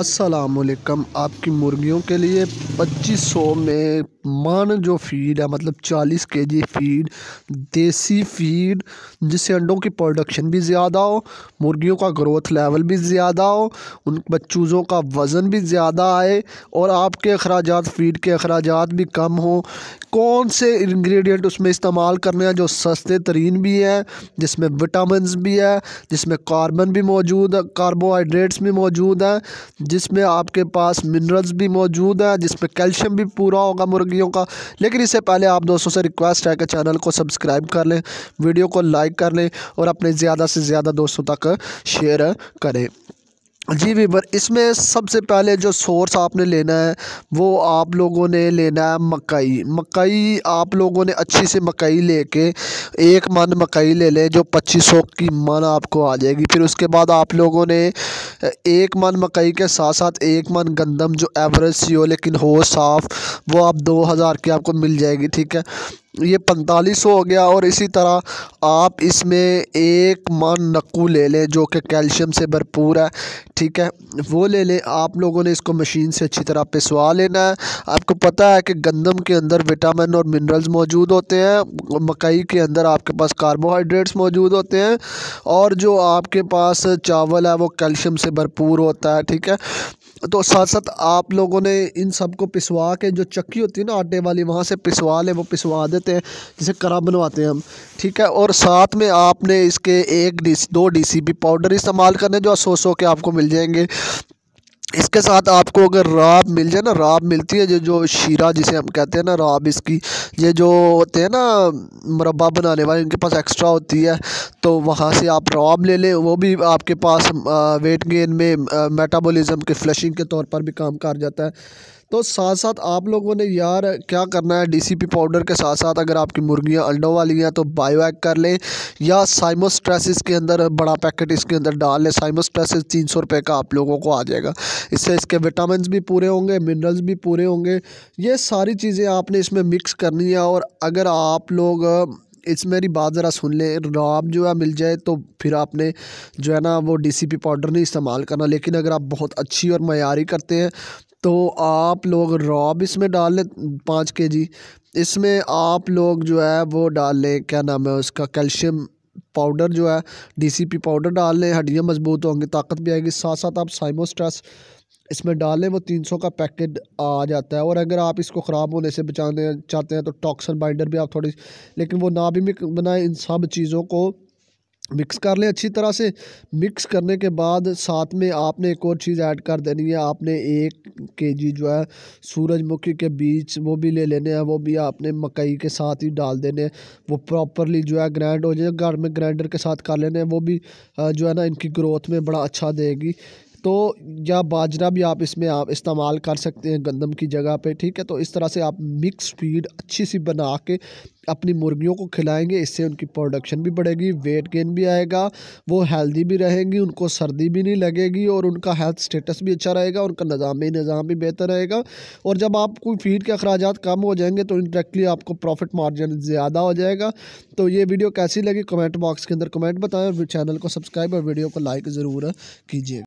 असलकम आपकी मुर्गियों के लिए 2500 में मान जो फीड है मतलब 40 जी फीड देसी फीड जिससे अंडों की प्रोडक्शन भी ज़्यादा हो मुर्गियों का ग्रोथ लेवल भी ज़्यादा हो उन बच्चूज़ों का वज़न भी ज़्यादा आए और आपके अखराज फ़ीड के अखराज भी कम हो कौन से इंग्रेडिएंट उसमें इस्तेमाल करने हैं जो सस्ते तरीन भी हैं जिसमें विटामिन भी है जिसमें कार्बन भी मौजूद है कार्बोहाइड्रेट्स भी मौजूद हैं जिसमें आपके पास मिनरल्स भी मौजूद हैं जिसमें कैल्शियम भी पूरा होगा मुर्गी मुर्गियों का लेकिन इससे पहले आप दोस्तों से रिक्वेस्ट है कि चैनल को सब्सक्राइब कर लें वीडियो को लाइक कर लें और अपने ज़्यादा से ज़्यादा दोस्तों तक शेयर करें जी वीवर इसमें सबसे पहले जो सोर्स आपने लेना है वो आप लोगों ने लेना है मकई मकई आप लोगों ने अच्छी सी मकई लेके एक मन मकई ले लें जो 2500 की मन आपको आ जाएगी फिर उसके बाद आप लोगों ने एक मन मकई के साथ साथ एक मन गंदम जो एवरेज सी हो लेकिन हो साफ़ वो आप 2000 की आपको मिल जाएगी ठीक है ये पैंतालीस हो गया और इसी तरह आप इसमें एक मान नक्कू ले लें जो कि कैल्शियम से भरपूर है ठीक है वो ले लें आप लोगों ने इसको मशीन से अच्छी तरह पिसवा लेना है आपको पता है कि गंदम के अंदर विटामिन और मिनरल्स मौजूद होते हैं मकई के अंदर आपके पास कार्बोहाइड्रेट्स मौजूद होते हैं और जो आपके पास चावल है वो कैल्शियम से भरपूर होता है ठीक है तो साथ साथ आप लोगों ने इन सब को पिसवा के जो चक्की होती है ना आटे वाली वहाँ से पिसवा लें वो पिसवा देते हैं जिसे करा बनवाते हैं हम ठीक है और साथ में आपने इसके एक डी दो डी पाउडर इस्तेमाल करने जो सौ सौ के आपको मिल जाएंगे इसके साथ आपको अगर राब मिल जाए ना राब मिलती है जो जो शीरा जिसे हम कहते हैं ना राब इसकी ये जो होते हैं ना मुरबा बनाने वाले इनके पास एक्स्ट्रा होती है तो वहाँ से आप राब ले लें वो भी आपके पास वेट गेन में मेटाबॉलिज्म के फ्लशिंग के तौर पर भी काम कर जाता है तो साथ साथ आप लोगों ने यार क्या करना है डीसीपी पाउडर के साथ साथ अगर आपकी मुर्गियाँ अंडों वाली हैं तो बायोएक कर लें या साइमोस्ट्रेसिस के अंदर बड़ा पैकेट इसके अंदर डाल लें साइमोस्ट्रेसिस तीन सौ रुपये का आप लोगों को आ जाएगा इससे इसके विटामिन भी पूरे होंगे मिनरल्स भी पूरे होंगे ये सारी चीज़ें आपने इसमें मिक्स करनी है और अगर आप लोग इस मेरी बात ज़रा सुन लें राम जो है मिल जाए तो फिर आपने जो है ना वो डीसीपी पाउडर नहीं इस्तेमाल करना लेकिन अगर आप बहुत अच्छी और मैारी करते हैं तो आप लोग रॉब इसमें डाल लें पाँच के जी इसमें आप लोग जो है वो डाल लें क्या नाम है उसका कैल्शियम पाउडर जो है डीसीपी पाउडर डाल लें हड्डियाँ मजबूत होंगी ताकत भी आएगी साथ साथ आप साइमोस्ट्रेस इसमें डालें वो तीन सौ का पैकेट आ जाता है और अगर आप इसको ख़राब होने से बचाने चाहते हैं तो टॉक्सन बाइंडर भी आप थोड़ी लेकिन वो ना भी बनाए इन सब चीज़ों को मिक्स कर लें अच्छी तरह से मिक्स करने के बाद साथ में आपने एक और चीज़ ऐड कर देनी है आपने एक के जी जो है सूरजमुखी के बीज वो भी ले लेने हैं वो भी आपने मकई के साथ ही डाल देने हैं वो प्रॉपरली जो है ग्राइंड हो जाए घर में ग्राइंडर के साथ कर लेने हैं वो भी जो है ना इनकी ग्रोथ में बड़ा अच्छा देगी तो या बाजरा भी आप इसमें आप इस्तेमाल कर सकते हैं गंदम की जगह पे ठीक है तो इस तरह से आप मिक्स फीड अच्छी सी बना के अपनी मुर्गियों को खिलाएंगे इससे उनकी प्रोडक्शन भी बढ़ेगी वेट गेन भी आएगा वो हेल्दी भी रहेंगी उनको सर्दी भी नहीं लगेगी और उनका हेल्थ स्टेटस भी अच्छा रहेगा उनका निज़ाम निज़ाम भी बेहतर रहेगा और जब आप कोई फीड के अखराज कम हो जाएंगे तो इनडायरेक्टली आपको प्रॉफिट मार्जिन ज़्यादा हो जाएगा तो ये वीडियो कैसी लगी कमेंट बॉक्स के अंदर कमेंट बताएं चैनल को सब्सक्राइब और वीडियो को लाइक ज़रूर कीजिए